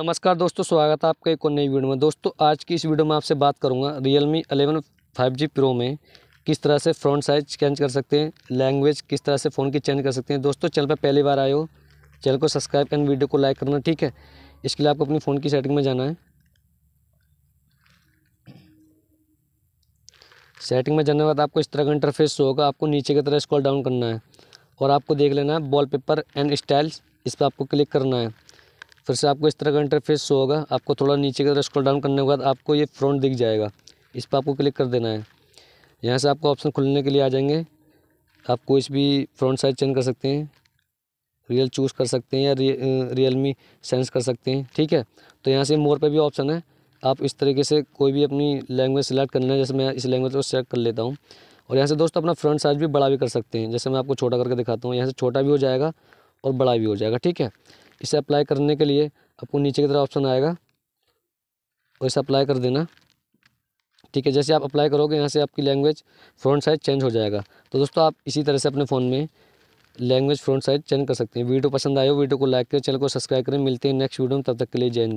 नमस्कार दोस्तों स्वागत है आपका एक और नई वीडियो में दोस्तों आज की इस वीडियो में आपसे बात करूंगा रियलमी 11 जी प्रो में किस तरह से फ्रंट साइज चेंज कर सकते हैं लैंग्वेज किस तरह से फ़ोन की चेंज कर सकते हैं दोस्तों चैनल पर पहली बार आए हो चैनल को सब्सक्राइब करना वीडियो को लाइक करना ठीक है इसके लिए आपको अपनी फ़ोन की सेटिंग में जाना है सेटिंग में जाने के बाद आपको इस तरह का इंटरफेस होगा आपको नीचे की तरह स्क्रॉल डाउन करना है और आपको देख लेना है वॉलपेपर एंड स्टाइल्स इस पर आपको क्लिक करना है फिर से आपको इस तरह का इंटरफेस शो होगा आपको थोड़ा नीचे की तरफ स्क्रॉल डाउन करने के बाद आपको ये फ्रंट दिख जाएगा इस पर आपको क्लिक कर देना है यहाँ से आपको ऑप्शन खुलने के लिए आ जाएंगे आप कोई भी फ्रंट साइज चेंज कर सकते हैं रियल चूज़ कर सकते हैं या रिय, रियल मी सेंस कर सकते हैं ठीक है तो यहाँ से मोर पे भी ऑप्शन है आप इस तरीके से कोई भी अपनी लैंग्वेज सेलेक्ट करना है जैसे मैं इस लैंग्वेज को सेलेक्ट कर लेता हूँ और यहाँ से दोस्तों अपना फ्रंट साइज भी बड़ा भी कर सकते हैं जैसे मैं आपको छोटा करके दिखाता हूँ यहाँ से छोटा भी हो जाएगा और बड़ा भी हो जाएगा ठीक है इसे अप्लाई करने के लिए आपको नीचे की तरह ऑप्शन आएगा और इसे अप्लाई कर देना ठीक है जैसे आप अप्लाई करोगे यहाँ से आपकी लैंग्वेज फ्रंट साइज चेंज हो जाएगा तो दोस्तों आप इसी तरह से अपने फ़ोन में लैंग्वेज फ्रंट साइज चेंज कर सकते हैं वीडियो पसंद आए हो वीडियो को लाइक करें चैनल को सब्सक्राइब करें मिलते हैं नेक्स्ट वीडियो में तब तक के लिए जय हिंद